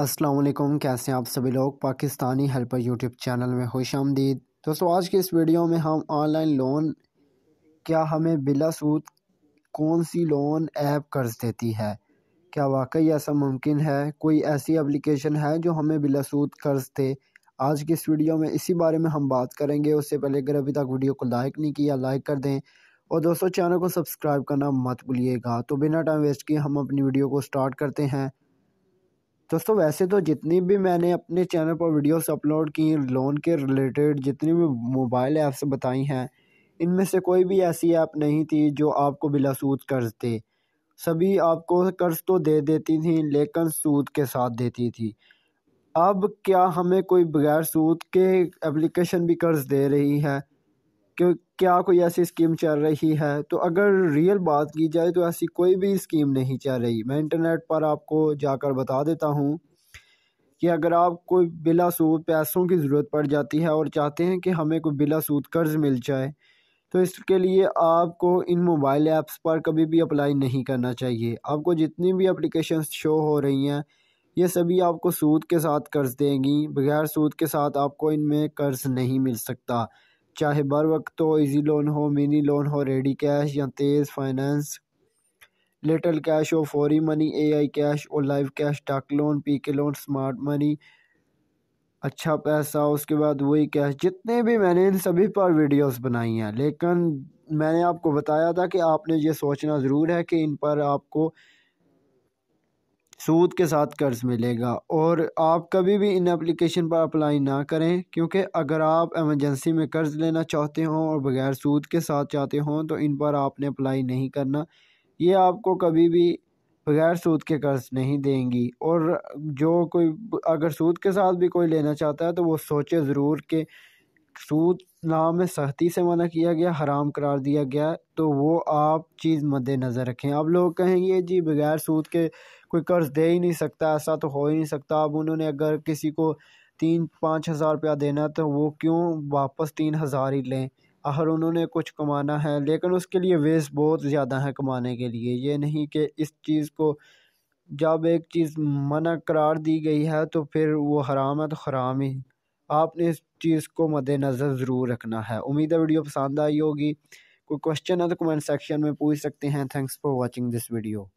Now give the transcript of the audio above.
असलम कैसे हैं आप सभी लोग पाकिस्तानी हेल्पर यूट्यूब चैनल में खुश आमदीद दोस्तों आज के इस वीडियो में हम ऑनलाइन लोन क्या हमें बिला सूद कौन सी लोन ऐप कर्ज देती है क्या वाकई ऐसा मुमकिन है कोई ऐसी एप्लीकेशन है जो हमें बिला सूद कर्ज दे आज के इस वीडियो में इसी बारे में हम बात करेंगे उससे पहले अगर अभी तक वीडियो को लाइक नहीं किया लाइक कर दें और दोस्तों चैनल को सब्सक्राइब करना मत भूलिएगा तो बिना टाइम वेस्ट किए हम अपनी वीडियो को स्टार्ट करते हैं दोस्तों वैसे तो जितनी भी मैंने अपने चैनल पर वीडियोस अपलोड की लोन के रिलेटेड जितनी भी मोबाइल ऐप्स बताई हैं इनमें से कोई भी ऐसी ऐप नहीं थी जो आपको बिला सूद कर्ज दे सभी आपको कर्ज तो दे देती थी लेकिन सूद के साथ देती थी अब क्या हमें कोई बगैर सूद के एप्लीकेशन भी कर्ज दे रही है कि क्या कोई ऐसी स्कीम चल रही है तो अगर रियल बात की जाए तो ऐसी कोई भी स्कीम नहीं चल रही मैं इंटरनेट पर आपको जाकर बता देता हूँ कि अगर आप कोई बिला सूद पैसों की ज़रूरत पड़ जाती है और चाहते हैं कि हमें कोई बिला सूद कर्ज़ मिल जाए तो इसके लिए आपको इन मोबाइल ऐप्स पर कभी भी अप्लाई नहीं करना चाहिए आपको जितनी भी अप्लीकेशन शो हो रही हैं ये सभी आपको सूद के साथ कर्ज़ देंगी बगैर सूद के साथ आपको इनमें कर्ज़ नहीं मिल सकता चाहे बर वक्त हो इजी लोन हो मिनी लोन हो रेडी कैश या तेज़ फाइनेंस लिटल कैश हो फौरी मनी एआई कैश और लाइव कैश डाक loan P K loan smart money अच्छा पैसा उसके बाद वही कैश जितने भी मैंने इन सभी पर वीडियोस बनाई हैं लेकिन मैंने आपको बताया था कि आपने ये सोचना ज़रूर है कि इन पर आपको सूद के साथ कर्ज़ मिलेगा और आप कभी भी इन एप्लीकेशन पर अप्लाई ना करें क्योंकि अगर आप एमरजेंसी में कर्ज़ लेना चाहते हों और बग़ैर सूद के साथ चाहते हों तो इन पर आपने अप्लाई नहीं करना ये आपको कभी भी बग़ैर सूद के कर्ज़ नहीं देंगी और जो कोई अगर सूद के साथ भी कोई लेना चाहता है तो वो सोचे ज़रूर कि सूद नाम में सख्ती से मना किया गया हराम करार दिया गया तो वो आप चीज़ मद्देनज़र रखें अब लोग कहेंगे जी बगैर सूद के कोई कर्ज़ दे ही नहीं सकता ऐसा तो हो ही नहीं सकता अब उन्होंने अगर किसी को तीन पाँच हज़ार रुपया देना तो वो क्यों वापस तीन हज़ार ही लें अगर उन्होंने कुछ कमाना है लेकिन उसके लिए वेस्ट बहुत ज़्यादा है कमाने के लिए ये नहीं कि इस चीज़ को जब एक चीज़ मना करार दी गई है तो फिर वो हराम है तो हराम ही आपने इस चीज़ को मद्देनज़र ज़रूर रखना है उम्मीद है वीडियो पसंद आई होगी कोई क्वेश्चन है तो कमेंट सेक्शन में पूछ सकते हैं thanks for watching this video